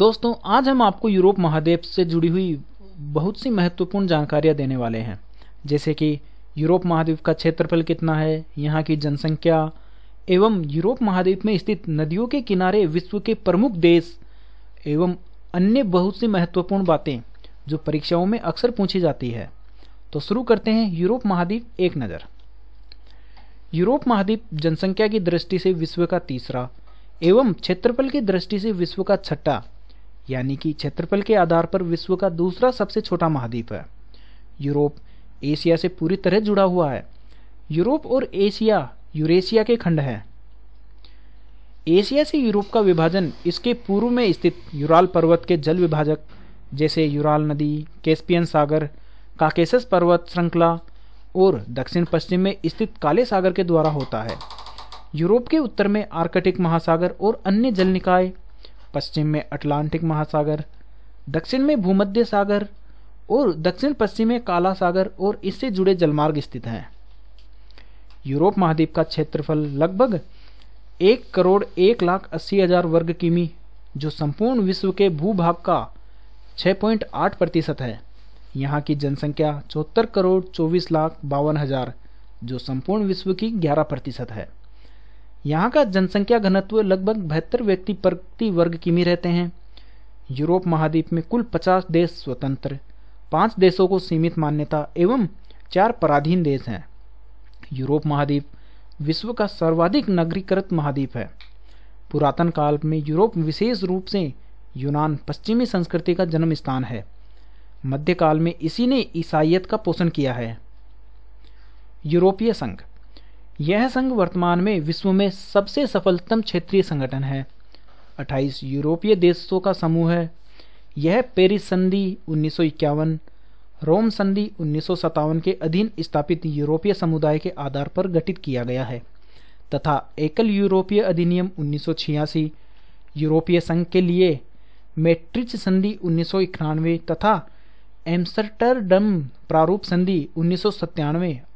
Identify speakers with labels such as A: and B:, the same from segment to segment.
A: दोस्तों आज हम आपको यूरोप महाद्वीप से जुड़ी हुई बहुत सी महत्वपूर्ण जानकारियां देने वाले हैं जैसे कि यूरोप महाद्वीप का क्षेत्रफल कितना है यहाँ की जनसंख्या एवं यूरोप महाद्वीप में स्थित नदियों के किनारे विश्व के प्रमुख देश एवं अन्य बहुत सी महत्वपूर्ण बातें जो परीक्षाओं में अक्सर पूछी जाती है तो शुरू करते हैं यूरोप महाद्वीप एक नज़र यूरोप महाद्वीप जनसंख्या की दृष्टि से विश्व का तीसरा एवं क्षेत्रफल की दृष्टि से विश्व का छठा यानी कि क्षेत्रफल के आधार पर विश्व का दूसरा सबसे छोटा महाद्वीप है यूरोप एशिया से पूरी तरह जुड़ा हुआ है यूरोप और एशिया यूरेशिया के खंड हैं एशिया से यूरोप का विभाजन इसके पूर्व में स्थित यूराल पर्वत के जल विभाजक जैसे यूराल नदी कैस्पियन सागर काकेसस पर्वत श्रृंखला और दक्षिण पश्चिम में स्थित काले सागर के द्वारा होता है यूरोप के उत्तर में आर्कटिक महासागर और अन्य जल निकाय पश्चिम में अटलांटिक महासागर दक्षिण में भूमध्य सागर और दक्षिण पश्चिम में काला सागर और इससे जुड़े जलमार्ग स्थित हैं यूरोप महाद्वीप का क्षेत्रफल लगभग एक करोड़ एक लाख अस्सी हजार वर्ग किमी जो संपूर्ण विश्व के भूभाग का 6.8 प्रतिशत है यहाँ की जनसंख्या चौहत्तर करोड़ चौबीस लाख बावन हजार जो संपूर्ण विश्व की 11 प्रतिशत है यहाँ का जनसंख्या घनत्व लगभग बहत्तर व्यक्ति प्रति वर्ग किमी रहते हैं यूरोप महाद्वीप में कुल 50 देश स्वतंत्र पांच देशों को सीमित मान्यता एवं चार पराधीन देश हैं यूरोप महाद्वीप विश्व का सर्वाधिक नगरीकृत महाद्वीप है पुरातन काल में यूरोप विशेष रूप से यूनान पश्चिमी संस्कृति का जन्म स्थान है मध्यकाल में इसी ने ईसाइत का पोषण किया है यूरोपीय संघ यह संघ वर्तमान में विश्व में सबसे सफलतम क्षेत्रीय संगठन है 28 यूरोपीय देशों का समूह है यह पेरिस संधि उन्नीस रोम संधि उन्नीस के अधीन स्थापित यूरोपीय समुदाय के आधार पर गठित किया गया है तथा एकल यूरोपीय अधिनियम उन्नीस यूरोपीय संघ के लिए मेट्रिच संधि उन्नीस तथा एम्स्टर्डम प्रारूप संधि उन्नीस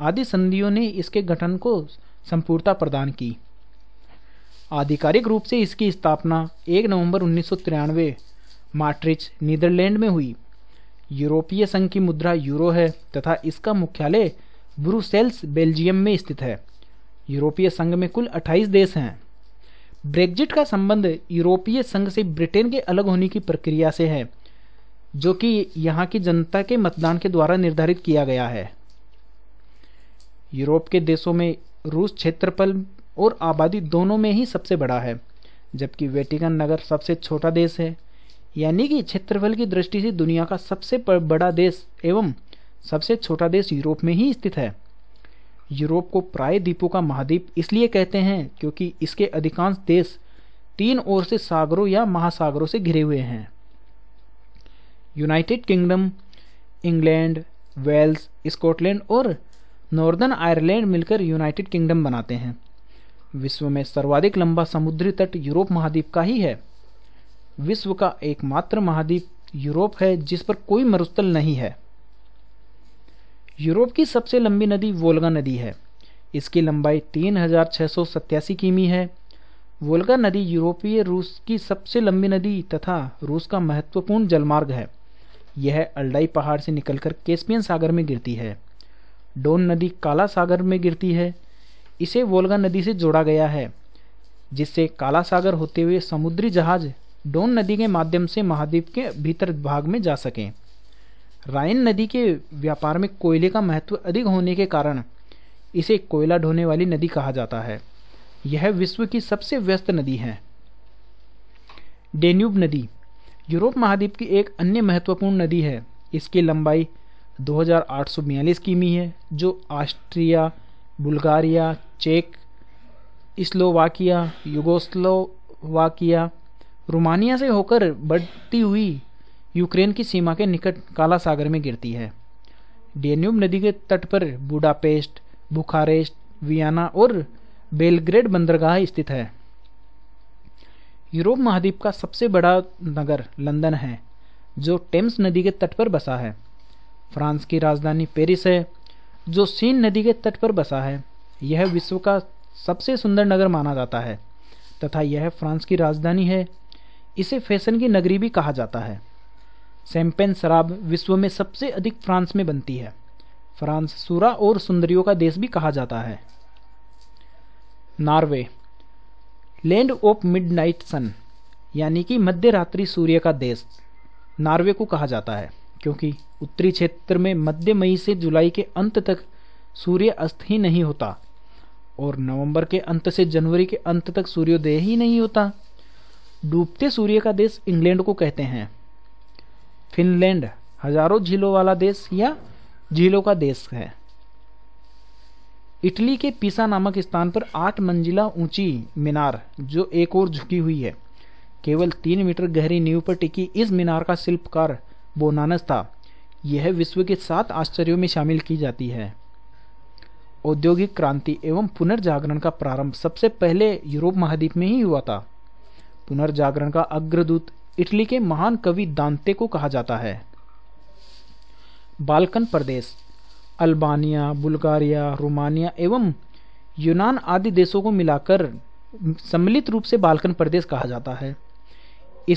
A: आदि संधियों ने इसके गठन को संपूर्णता प्रदान की आधिकारिक रूप से इसकी स्थापना 1 नवंबर उन्नीस मार्ट्रिच नीदरलैंड में हुई यूरोपीय संघ की मुद्रा यूरो है तथा इसका मुख्यालय ब्रुसेल्स बेल्जियम में स्थित है यूरोपीय संघ में कुल 28 देश हैं ब्रेग्जिट का संबंध यूरोपीय संघ से ब्रिटेन के अलग होने की प्रक्रिया से है जो कि यहाँ की जनता के मतदान के द्वारा निर्धारित किया गया है यूरोप के देशों में रूस क्षेत्रफल और आबादी दोनों में ही सबसे बड़ा है जबकि वेटिकन नगर सबसे छोटा देश है यानी कि क्षेत्रफल की दृष्टि से दुनिया का सबसे बड़ा देश एवं सबसे छोटा देश यूरोप में ही स्थित है यूरोप को प्राय द्वीपों का महाद्वीप इसलिए कहते हैं क्योंकि इसके अधिकांश देश तीन ओर से सागरों या महासागरों से घिरे हुए हैं United Kingdom England Wales Scotland और नॉर्दर्न आयरलैंड मिलकर यूनाइटेड किंगडम बनाते हैं विश्व में सर्वाधिक लंबा समुद्री तट यूरोप महाद्वीप का ही है विश्व का एकमात्र महाद्वीप यूरोप है जिस पर कोई मरुस्थल नहीं है यूरोप की सबसे लंबी नदी वोल्गा नदी है इसकी लंबाई तीन किमी है वोल्गा नदी यूरोपीय रूस की सबसे लंबी नदी तथा रूस का महत्वपूर्ण जलमार्ग है यह अल्डाई पहाड़ से निकलकर कैस्पियन सागर में गिरती है डोन नदी काला सागर में गिरती है इसे वोल्गा नदी से जोड़ा गया है जिससे काला सागर होते हुए समुद्री जहाज डोन नदी के माध्यम से महाद्वीप के भीतर भाग में जा सकें रायन नदी के व्यापार में कोयले का महत्व अधिक होने के कारण इसे कोयला ढोने वाली नदी कहा जाता है यह विश्व की सबसे व्यस्त नदी है डेन्यूब नदी यूरोप महाद्वीप की एक अन्य महत्वपूर्ण नदी है इसकी लंबाई 2842 किमी है जो ऑस्ट्रिया बुल्गारिया चेक स्लोवाकिया युगोस्लोवाकिया रोमानिया से होकर बढ़ती हुई यूक्रेन की सीमा के निकट काला सागर में गिरती है डेन्यूब नदी के तट पर बुडापेस्ट बुखारेस्ट वियना और बेलग्रेड बंदरगाह स्थित है यूरोप महाद्वीप का सबसे बड़ा नगर लंदन है जो टेम्स नदी के तट पर बसा है फ्रांस की राजधानी पेरिस है जो सीन नदी के तट पर बसा है यह विश्व का सबसे सुंदर नगर माना जाता है तथा यह फ्रांस की राजधानी है इसे फैशन की नगरी भी कहा जाता है सैम्पेन शराब विश्व में सबसे अधिक फ्रांस में बनती है फ्रांस सूरा और सुंदरियों का देश भी कहा जाता है Norway land of midnight sun यानी कि मध्य रात्रि सूर्य का देश नार्वे को कहा जाता है क्योंकि उत्तरी क्षेत्र में मध्य मई से जुलाई के अंत तक सूर्य अस्त ही नहीं होता और नवंबर के अंत से जनवरी के अंत तक सूर्योदय ही नहीं होता डूबते सूर्य का देश इंग्लैंड को कहते हैं फिनलैंड हजारों झीलों वाला देश या झीलों का देश है इटली के पीसा नामक स्थान पर आठ मंजिला ऊंची मीनार जो एक और झुकी हुई है केवल तीन मीटर गहरी नींव पर टिकी इस मीनार का शिल्पकार बोनानस था यह विश्व के सात आश्चर्यों में शामिल की जाती है औद्योगिक क्रांति एवं पुनर्जागरण का प्रारंभ सबसे पहले यूरोप महाद्वीप में ही हुआ था पुनर्जागरण का अग्रदूत इटली के महान कवि दांते को कहा जाता है बालकन प्रदेश अल्बानिया बुल्गारिया रोमानिया एवं यूनान आदि देशों को मिलाकर सम्मिलित रूप से बाल्कन प्रदेश कहा जाता है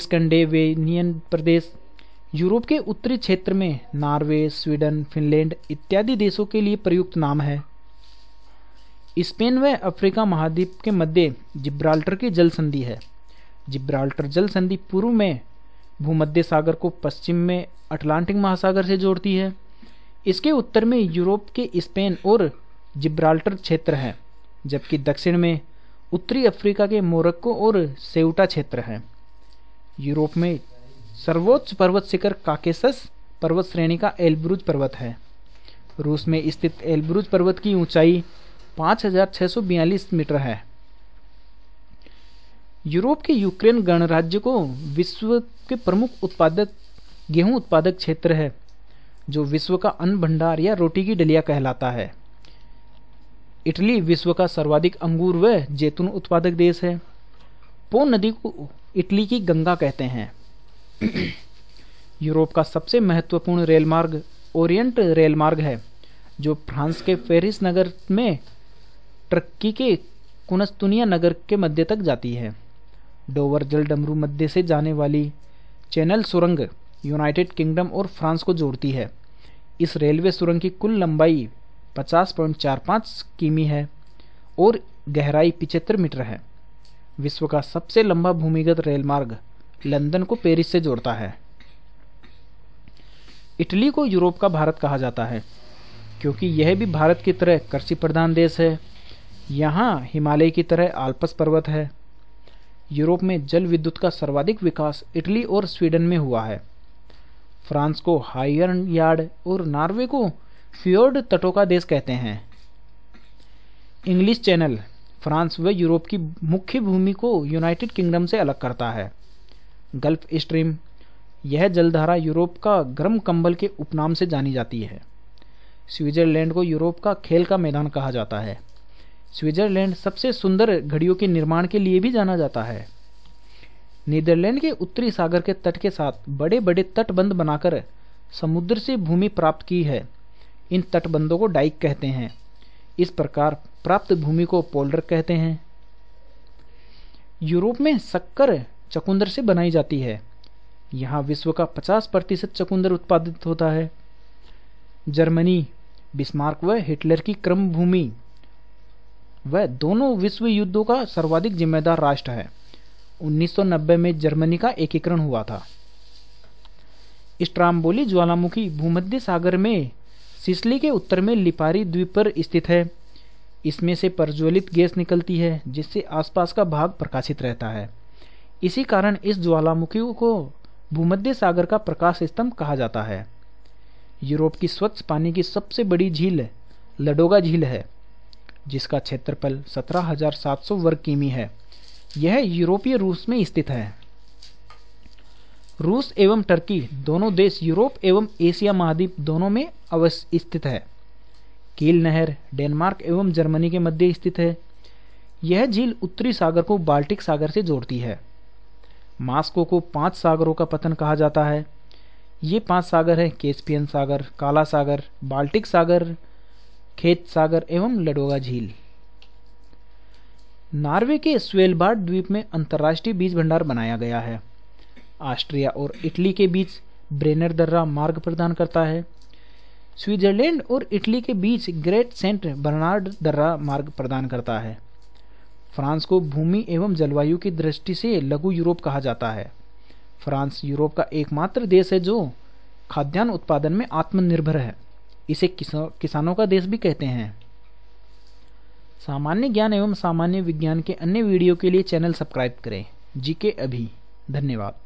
A: स्कंडेवेनियन प्रदेश यूरोप के उत्तरी क्षेत्र में नॉर्वे स्वीडन फिनलैंड इत्यादि देशों के लिए प्रयुक्त नाम है स्पेन व अफ्रीका महाद्वीप के मध्य जिब्राल्टर की जल संधि है जिब्राल्टर जल संधि पूर्व में भूमध्य सागर को पश्चिम में अटलांटिक महासागर से जोड़ती है इसके उत्तर में यूरोप के स्पेन और जिब्राल्टर क्षेत्र है जबकि दक्षिण में उत्तरी अफ्रीका के मोरक्को और सेउटा क्षेत्र है यूरोप में सर्वोच्च पर्वत शिखर काकेसस पर्वत श्रेणी का एल्ब्रुज पर्वत है रूस में स्थित एल्ब्रुज पर्वत की ऊंचाई 5,642 मीटर है यूरोप के यूक्रेन गणराज्य को विश्व के प्रमुख उत्पादक गेहूं उत्पादक क्षेत्र है जो विश्व का अन्न भंडार या रोटी की डलिया कहलाता है इटली विश्व का सर्वाधिक अंगूर व जैतून उत्पादक देश है पो नदी को इटली की गंगा कहते हैं यूरोप का सबसे महत्वपूर्ण रेल मार्ग ओरिएंट रेल मार्ग है जो फ्रांस के पेरिस नगर में टर्की के कुनस्तुनिया नगर के मध्य तक जाती है डोवर जल डमरू मध्य से जाने वाली चैनल सुरंग यूनाइटेड किंगडम और फ्रांस को जोड़ती है इस रेलवे सुरंग की कुल लंबाई 50.45 किमी है और गहराई पिचहत्तर मीटर है विश्व का सबसे लंबा भूमिगत रेलमार्ग लंदन को पेरिस से जोड़ता है इटली को यूरोप का भारत कहा जाता है क्योंकि यह भी भारत की तरह कृषि प्रधान देश है यहाँ हिमालय की तरह आल्पस पर्वत है यूरोप में जल विद्युत का सर्वाधिक विकास इटली और स्वीडन में हुआ है फ्रांस को हायर यार्ड और नॉर्वे को फ्योर्ड तटों का देश कहते हैं इंग्लिश चैनल फ्रांस व यूरोप की मुख्य भूमि को यूनाइटेड किंगडम से अलग करता है गल्फ स्ट्रीम यह जलधारा यूरोप का गर्म कंबल के उपनाम से जानी जाती है स्विट्जरलैंड को यूरोप का खेल का मैदान कहा जाता है स्विट्जरलैंड सबसे सुंदर घड़ियों के निर्माण के लिए भी जाना जाता है नीदरलैंड के उत्तरी सागर के तट के साथ बड़े बड़े तटबंध बनाकर समुद्र से भूमि प्राप्त की है इन तटबंधों को डाइक कहते हैं इस प्रकार प्राप्त भूमि को पोल्डर कहते हैं यूरोप में शक्कर चकुंदर से बनाई जाती है यहाँ विश्व का 50 प्रतिशत चकुंदर उत्पादित होता है जर्मनी बिस्मार्क व हिटलर की क्रम भूमि वह दोनों विश्व युद्धों का सर्वाधिक जिम्मेदार राष्ट्र है 1990 में जर्मनी का एकीकरण हुआ था स्ट्राम्बोली ज्वालामुखी भूमध्य सागर में सिसली के उत्तर में लिपारी द्वीप पर स्थित है इसमें से प्रज्वलित गैस निकलती है जिससे आसपास का भाग प्रकाशित रहता है इसी कारण इस ज्वालामुखी को भूमध्य सागर का प्रकाश स्तंभ कहा जाता है यूरोप की स्वच्छ पानी की सबसे बड़ी झील लडोगा झील है जिसका क्षेत्रफल 17,700 वर्ग किमी है यह यूरोपीय रूस में स्थित है रूस एवं टर्की दोनों देश यूरोप एवं एशिया महाद्वीप दोनों में अवश्य स्थित है कील नहर डेनमार्क एवं जर्मनी के मध्य स्थित है यह झील उत्तरी सागर को बाल्टिक सागर से जोड़ती है मास्को को पांच सागरों का पतन कहा जाता है ये पांच सागर हैं केस्पियन सागर काला सागर बाल्टिक सागर खेत सागर एवं लडोगा झील नॉर्वे के स्वेलबार्ड द्वीप में अंतर्राष्ट्रीय बीज भंडार बनाया गया है ऑस्ट्रिया और इटली के बीच ब्रेनर दर्रा मार्ग प्रदान करता है स्विट्जरलैंड और इटली के बीच ग्रेट सेंट बर्नार्ड दर्रा मार्ग प्रदान करता है फ्रांस को भूमि एवं जलवायु की दृष्टि से लघु यूरोप कहा जाता है फ्रांस यूरोप का एकमात्र देश है जो खाद्यान्न उत्पादन में आत्मनिर्भर है इसे किसानों का देश भी कहते हैं सामान्य ज्ञान एवं सामान्य विज्ञान के अन्य वीडियो के लिए चैनल सब्सक्राइब करें जी के अभी धन्यवाद